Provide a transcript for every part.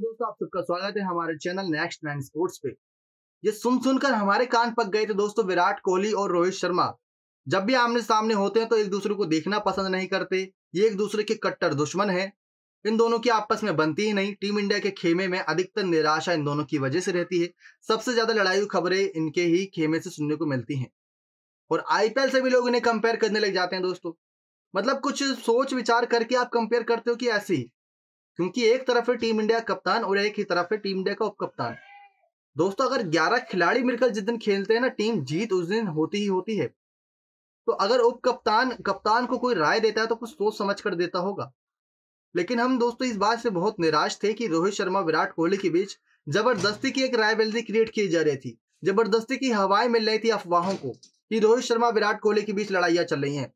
नमस्कार दोस्तों आप सबका स्वागत है हमारे चैनल नेक्स्ट नाइन स्पोर्ट्स पे ये सुन सुनकर हमारे कान पक गए थे दोस्तों विराट कोहली और रोहित शर्मा जब भी आमने सामने होते हैं तो एक दूसरे को देखना पसंद नहीं करते ये एक दूसरे के कट्टर दुश्मन है इन दोनों की आपस में बनती ही नहीं टीम इंडिया के खेमे में अधिकतर निराशा इन दोनों की वजह से रहती है सबसे ज्यादा लड़ाई खबरें इनके ही खेमे से सुनने को मिलती हैं और आईपीएल से भी लोग इन्हें कंपेयर करने लग जाते हैं दोस्तों मतलब कुछ सोच विचार करके आप कंपेयर करते हो कि ऐसे ही क्योंकि एक तरफ है टीम इंडिया कप्तान और एक ही तरफ है टीम इंडिया का उप कप्तान दोस्तों अगर 11 खिलाड़ी मिलकर जिस दिन खेलते हैं ना टीम जीत उस दिन होती ही होती है तो अगर उप कप्तान कप्तान को कोई राय देता है तो कुछ सोच समझ कर देता होगा लेकिन हम दोस्तों इस बात से बहुत निराश थे कि रोहित शर्मा विराट कोहली के बीच जबरदस्ती की एक रायबेल्दी क्रिएट की जा रही थी जबरदस्ती की हवाएं मिल रही थी अफवाहों को कि रोहित शर्मा विराट कोहली के बीच लड़ाइयां चल रही हैं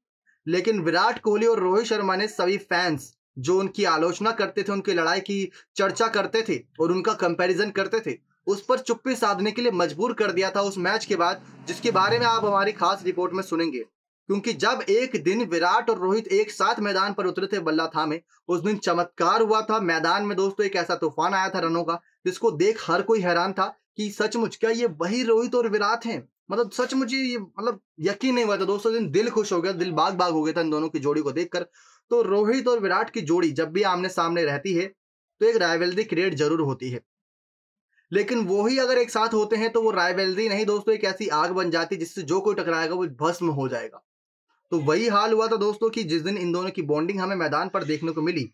लेकिन विराट कोहली और रोहित शर्मा ने सभी फैंस जो उनकी आलोचना करते थे उनकी लड़ाई की चर्चा करते थे और उनका कंपैरिजन करते थे उस पर चुप्पी साधने के लिए मजबूर कर दिया था उस मैच के बाद जिसके बारे में आप हमारी खास रिपोर्ट में सुनेंगे क्योंकि जब एक दिन विराट और रोहित एक साथ मैदान पर उतरे थे बल्ला था में उस दिन चमत्कार हुआ था मैदान में दोस्तों एक ऐसा तूफान आया था रनों का जिसको देख हर कोई हैरान था कि सचमुच क्या ये वही रोहित और विराट हैं मतलब सच मुझे ये मतलब यकीन नहीं हुआ था दोस्तों दिन दिल खुश हो गया दिल बाग बाग हो गया था इन दोनों की जोड़ी को देखकर तो रोहित और विराट की जोड़ी जब भी आमने सामने रहती है तो एक रायवेल्दी क्रिएट जरूर होती है लेकिन वो ही अगर एक साथ होते हैं तो वो रायवेल्दी नहीं दोस्तों एक ऐसी आग बन जाती जिससे जो कोई टकराएगा वो भस्म हो जाएगा तो वही हाल हुआ था दोस्तों की जिस दिन इन दोनों की बॉन्डिंग हमें मैदान पर देखने को मिली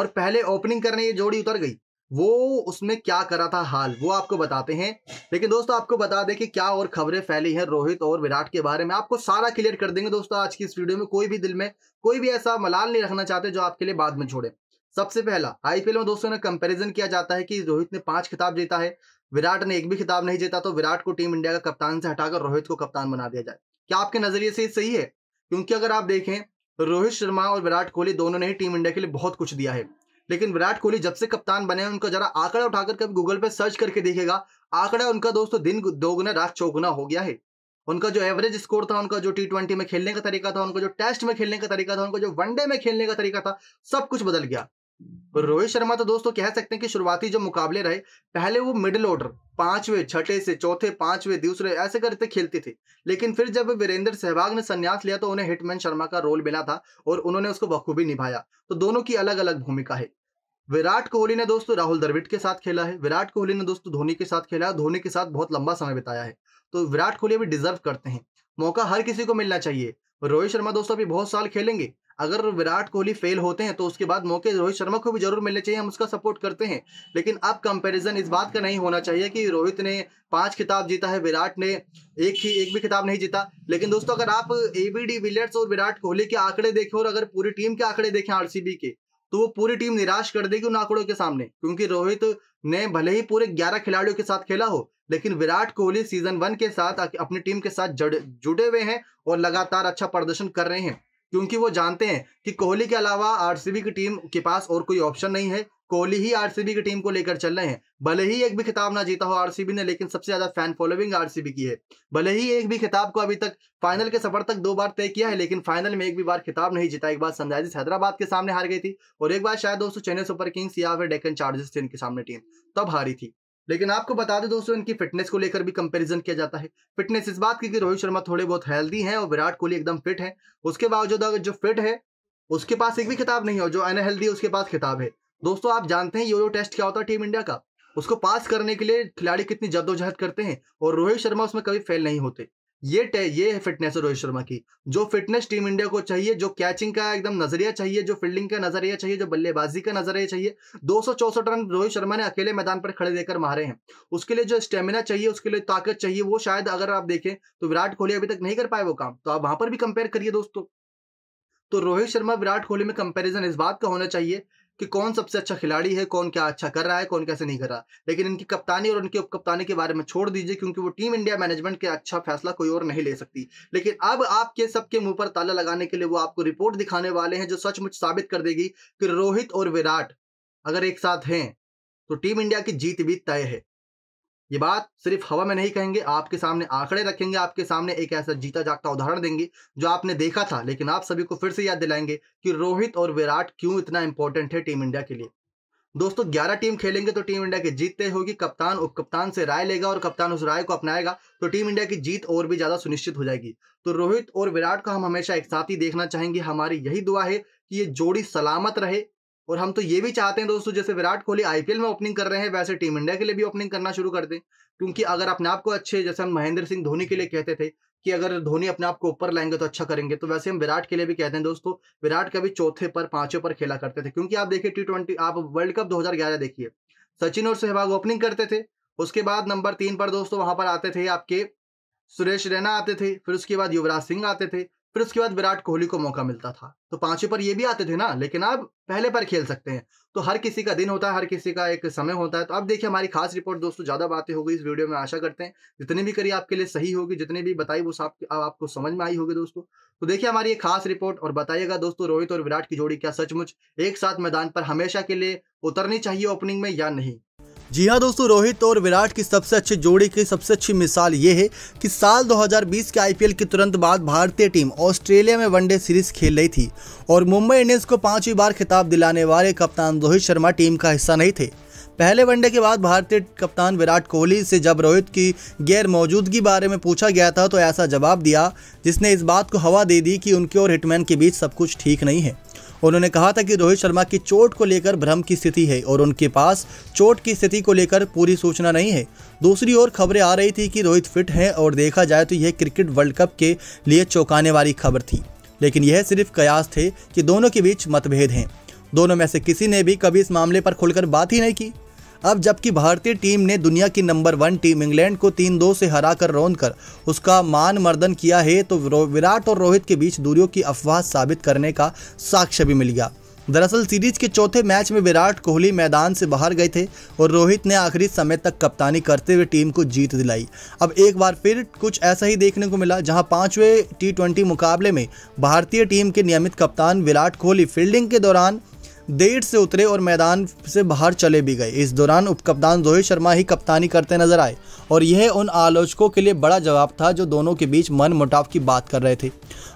और पहले ओपनिंग करने ये जोड़ी उतर गई वो उसमें क्या करा था हाल वो आपको बताते हैं लेकिन दोस्तों आपको बता दें कि क्या और खबरें फैली हैं रोहित और विराट के बारे में आपको सारा क्लियर कर देंगे दोस्तों आज की इस वीडियो में कोई भी दिल में कोई भी ऐसा मलाल नहीं रखना चाहते जो आपके लिए बाद में छोड़े सबसे पहला आईपीएल में दोस्तों ने कंपेरिजन किया जाता है कि रोहित ने पांच खिताब जीता है विराट ने एक भी खिताब नहीं जीता तो विराट को टीम इंडिया का कप्तान से हटाकर रोहित को कप्तान बना दिया जाए क्या आपके नजरिए से सही है क्योंकि अगर आप देखें रोहित शर्मा और विराट कोहली दोनों ने ही टीम इंडिया के लिए बहुत कुछ दिया है लेकिन विराट कोहली जब से कप्तान बने हैं उनका जरा आंकड़ा उठाकर कभी गूगल पे सर्च करके देखेगा आंकड़ा उनका दोस्तों दिन दोगुना रात चौगुना हो गया है उनका जो एवरेज स्कोर था उनका जो टी ट्वेंटी में खेलने का तरीका था उनका जो टेस्ट में खेलने का तरीका था उनका जो वनडे में खेलने का तरीका था सब कुछ बदल गया रोहित शर्मा तो दोस्तों कह सकते हैं कि शुरुआती जो मुकाबले रहे पहले वो मिडिल ऑर्डर पांचवे छठे से चौथे पांचवे दूसरे ऐसे करते खेलते थे लेकिन फिर जब वीरेंद्र सहवाग ने संन्यास लिया तो उन्हें हिटमैन शर्मा का रोल मिला था और उन्होंने उसको बखूबी निभाया तो दोनों की अलग अलग भूमिका है विराट कोहली ने दोस्तों राहुल द्रविड़ के साथ खेला है विराट कोहली ने दोस्तों धोनी के साथ खेला है धोनी के साथ बहुत लंबा समय बिताया है तो विराट कोहली अभी डिजर्व करते हैं मौका हर किसी को मिलना चाहिए रोहित शर्मा दोस्तों अभी बहुत साल खेलेंगे अगर विराट कोहली फेल होते हैं तो उसके बाद मौके रोहित शर्मा को भी जरूर मिलने चाहिए हम उसका सपोर्ट करते हैं लेकिन अब कंपैरिजन इस बात का नहीं होना चाहिए कि रोहित ने पांच खिताब जीता है विराट ने एक ही एक भी खिताब नहीं जीता लेकिन दोस्तों अगर आप एबीडी विलियर्स और विराट कोहली के आंकड़े देखें और अगर पूरी टीम के आंकड़े देखें आर के तो वो पूरी टीम निराश कर देगी उन आंकड़ों के सामने क्योंकि रोहित ने भले ही पूरे ग्यारह खिलाड़ियों के साथ खेला हो लेकिन विराट कोहली सीजन वन के साथ अपनी टीम के साथ जुड़े हुए हैं और लगातार अच्छा प्रदर्शन कर रहे हैं क्योंकि वो जानते हैं कि कोहली के अलावा आरसीबी की टीम के पास और कोई ऑप्शन नहीं है कोहली ही आरसीबी की टीम को लेकर चल रहे हैं भले ही एक भी खिताब ना जीता हो आरसीबी ने लेकिन सबसे ज्यादा फैन फॉलोइंग आरसीबी की है भले ही एक भी खिताब को अभी तक फाइनल के सफर तक दो बार तय किया है लेकिन फाइनल में एक भी बार खिताब नहीं जीता एक बार सनराइजर्स हैदराबाद के सामने हार गई थी और एक बार शायद दोस्तों चेन्नई सुपर किंग्स या फिर डेकन चार्जर्स थे इनके सामने टीम तब हारी थी लेकिन आपको बता दें दोस्तों इनकी फिटनेस को लेकर भी कंपैरिजन किया जाता है फिटनेस इस बात की कि रोहित शर्मा थोड़े बहुत हेल्दी हैं और विराट कोहली एकदम फिट हैं उसके बावजूद अगर जो फिट है उसके पास एक भी खिताब नहीं है जो अनहेल्दी है उसके पास खिताब है दोस्तों आप जानते हैं यूरो टेस्ट क्या होता है टीम इंडिया का उसको पास करने के लिए खिलाड़ी कितनी जद्दोजहद करते हैं और रोहित शर्मा उसमें कभी फेल नहीं होते ये ये है फिटनेस है रोहित शर्मा की जो फिटनेस टीम इंडिया को चाहिए जो कैचिंग का एकदम नजरिया चाहिए जो फील्डिंग का नजरिया चाहिए जो बल्लेबाजी का नजरिया चाहिए दो रन रोहित शर्मा ने अकेले मैदान पर खड़े देकर मारे हैं उसके लिए जो स्टेमिना चाहिए उसके लिए ताकत चाहिए वो शायद अगर आप देखें तो विराट कोहली अभी तक नहीं कर पाए वो काम तो आप वहां पर भी कंपेयर करिए दोस्तों तो रोहित शर्मा विराट कोहली में कंपेरिजन इस बात का होना चाहिए कि कौन सबसे अच्छा खिलाड़ी है कौन क्या अच्छा कर रहा है कौन कैसे नहीं कर रहा लेकिन इनकी कप्तानी और उनकी उपकप्तानी के बारे में छोड़ दीजिए क्योंकि वो टीम इंडिया मैनेजमेंट के अच्छा फैसला कोई और नहीं ले सकती लेकिन अब आपके सबके मुंह पर ताला लगाने के लिए वो आपको रिपोर्ट दिखाने वाले हैं जो सचमुच साबित कर देगी कि रोहित और विराट अगर एक साथ हैं तो टीम इंडिया की जीत भी तय है ये बात सिर्फ हवा में नहीं कहेंगे आपके सामने आंकड़े रखेंगे आपके सामने एक ऐसा जीता जागता उदाहरण देंगे जो आपने देखा था लेकिन आप सभी को फिर से याद दिलाएंगे कि रोहित और विराट क्यों इतना इंपॉर्टेंट है टीम इंडिया के लिए दोस्तों 11 टीम खेलेंगे तो टीम इंडिया की जीत तय होगी कप्तान उप कप्तान से राय लेगा और कप्तान उस राय को अपनाएगा तो टीम इंडिया की जीत और भी ज्यादा सुनिश्चित हो जाएगी तो रोहित और विराट को हम हमेशा एक साथ ही देखना चाहेंगे हमारी यही दुआ है कि ये जोड़ी सलामत रहे और हम तो ये भी चाहते हैं दोस्तों जैसे विराट कोहली आईपीएल में ओपनिंग कर रहे हैं वैसे टीम इंडिया के लिए भी ओपनिंग करना शुरू कर दें क्योंकि अगर अपने आप को अच्छे जैसे हम महेंद्र सिंह धोनी के लिए कहते थे कि अगर धोनी अपने आप को ऊपर लाएंगे तो अच्छा करेंगे तो वैसे हम विराट के लिए भी कहते हैं दोस्तों विराट कभी चौथे पर पांचों पर खेला करते थे क्योंकि आप देखिए टी आप वर्ल्ड कप दो देखिए सचिन और सहवाग ओपनिंग करते थे उसके बाद नंबर तीन पर दोस्तों वहां पर आते थे आपके सुरेश रैना आते थे फिर उसके बाद युवराज सिंह आते थे फिर उसके बाद विराट कोहली को मौका मिलता था तो पांचों पर ये भी आते थे ना लेकिन आप पहले पर खेल सकते हैं तो हर किसी का दिन होता है हर किसी का एक समय होता है तो अब देखिए हमारी खास रिपोर्ट दोस्तों ज्यादा बातें होगी इस वीडियो में आशा करते हैं जितनी भी करी आपके लिए सही होगी जितनी भी बताई वो आप, आपको समझ में आई होगी दोस्तों तो देखिए हमारी एक खास रिपोर्ट और बताइएगा दोस्तों रोहित और विराट की जोड़ी क्या सचमुच एक साथ मैदान पर हमेशा के लिए उतरनी चाहिए ओपनिंग में या नहीं जी हाँ दोस्तों रोहित और विराट की सबसे अच्छी जोड़ी की सबसे अच्छी मिसाल ये है कि साल 2020 के आईपीएल के तुरंत बाद भारतीय टीम ऑस्ट्रेलिया में वनडे सीरीज खेल रही थी और मुंबई इंडियंस को पांचवी बार खिताब दिलाने वाले कप्तान रोहित शर्मा टीम का हिस्सा नहीं थे पहले वनडे के बाद भारतीय कप्तान विराट कोहली से जब रोहित की गैर मौजूदगी बारे में पूछा गया था तो ऐसा जवाब दिया जिसने इस बात को हवा दे दी कि उनके और हिटमैन के बीच सब कुछ ठीक नहीं है उन्होंने कहा था कि रोहित शर्मा की चोट को लेकर भ्रम की स्थिति है और उनके पास चोट की स्थिति को लेकर पूरी सूचना नहीं है दूसरी ओर खबरें आ रही थी कि रोहित फिट हैं और देखा जाए तो यह क्रिकेट वर्ल्ड कप के लिए चौंकाने वाली खबर थी लेकिन यह सिर्फ कयास थे कि दोनों के बीच मतभेद हैं दोनों में से किसी ने भी कभी इस मामले पर खुलकर बात ही नहीं की अब जबकि भारतीय टीम ने दुनिया की नंबर वन टीम इंग्लैंड को तीन दो से हरा कर रौंद कर उसका मान मर्दन किया है तो विराट और रोहित के बीच दूरियों की अफवाह साबित करने का साक्ष्य भी मिल गया दरअसल सीरीज के चौथे मैच में विराट कोहली मैदान से बाहर गए थे और रोहित ने आखिरी समय तक कप्तानी करते हुए टीम को जीत दिलाई अब एक बार फिर कुछ ऐसा ही देखने को मिला जहां पांचवें टी मुकाबले में भारतीय टीम के नियमित कप्तान विराट कोहली फील्डिंग के दौरान देर से उतरे और मैदान से बाहर चले भी गए इस दौरान उपकप्तान रोहित शर्मा ही कप्तानी करते नजर आए और यह उन आलोचकों के लिए बड़ा जवाब था जो दोनों के बीच मन मुटाव की बात कर रहे थे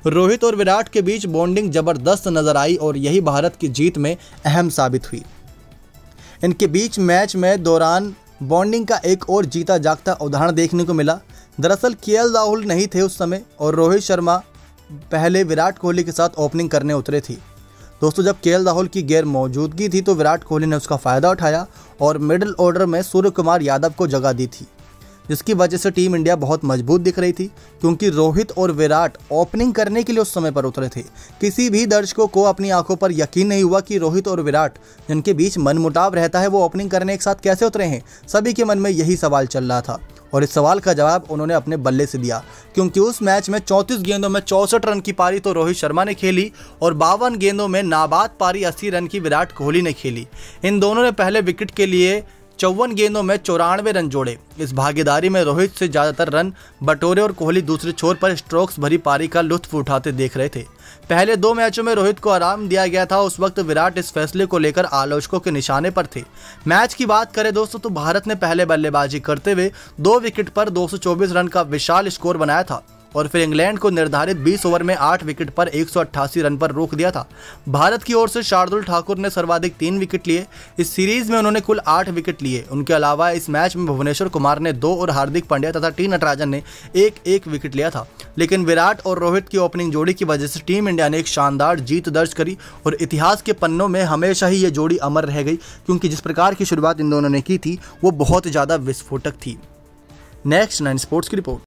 रोहित और विराट के बीच बॉन्डिंग जबरदस्त नजर आई और यही भारत की जीत में अहम साबित हुई इनके बीच मैच में दौरान बॉन्डिंग का एक और जीता जागता उदाहरण देखने को मिला दरअसल के राहुल नहीं थे उस समय और रोहित शर्मा पहले विराट कोहली के साथ ओपनिंग करने उतरे थी दोस्तों जब के राहुल की गैर मौजूदगी थी तो विराट कोहली ने उसका फ़ायदा उठाया और मिडिल ऑर्डर में सूर्य कुमार यादव को जगह दी थी जिसकी वजह से टीम इंडिया बहुत मजबूत दिख रही थी क्योंकि रोहित और विराट ओपनिंग करने के लिए उस समय पर उतरे थे किसी भी दर्शकों को अपनी आंखों पर यकीन नहीं हुआ कि रोहित और विराट जिनके बीच मनमुटाव रहता है वो ओपनिंग करने के साथ कैसे उतरे हैं सभी के मन में यही सवाल चल रहा था और इस सवाल का जवाब उन्होंने अपने बल्ले से दिया क्योंकि उस मैच में 34 गेंदों में चौंसठ रन की पारी तो रोहित शर्मा ने खेली और बावन गेंदों में नाबाद पारी अस्सी रन की विराट कोहली ने खेली इन दोनों ने पहले विकेट के लिए चौवन गेंदों में चौरानवे रन जोड़े इस भागीदारी में रोहित से ज़्यादातर रन बटोरे और कोहली दूसरे छोर पर स्ट्रोक्स भरी पारी का लुत्फ उठाते देख रहे थे पहले दो मैचों में रोहित को आराम दिया गया था उस वक्त विराट इस फैसले को लेकर आलोचकों के निशाने पर थे मैच की बात करें दोस्तों तो भारत ने पहले बल्लेबाजी करते हुए दो विकेट पर 224 रन का विशाल स्कोर बनाया था और फिर इंग्लैंड को निर्धारित 20 ओवर में 8 विकेट पर एक रन पर रोक दिया था भारत की ओर से शार्दुल ठाकुर ने सर्वाधिक तीन विकेट लिए इस सीरीज में उन्होंने कुल आठ विकेट लिए उनके अलावा इस मैच में भुवनेश्वर कुमार ने दो और हार्दिक पांड्या तथा टी नटराजन ने एक एक विकेट लिया था लेकिन विराट और रोहित की ओपनिंग जोड़ी की वजह से टीम इंडिया ने एक शानदार जीत दर्ज करी और इतिहास के पन्नों में हमेशा ही ये जोड़ी अमर रह गई क्योंकि जिस प्रकार की शुरुआत इन दोनों ने की थी वो बहुत ज़्यादा विस्फोटक थी नेक्स्ट नाइन स्पोर्ट्स की रिपोर्ट